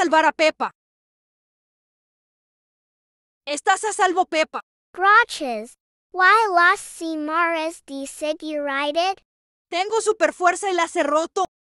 salvar a Peppa. Estás a salvo, Peppa. Gracias. Why D. si you ride it? Tengo superfuerza y la he roto.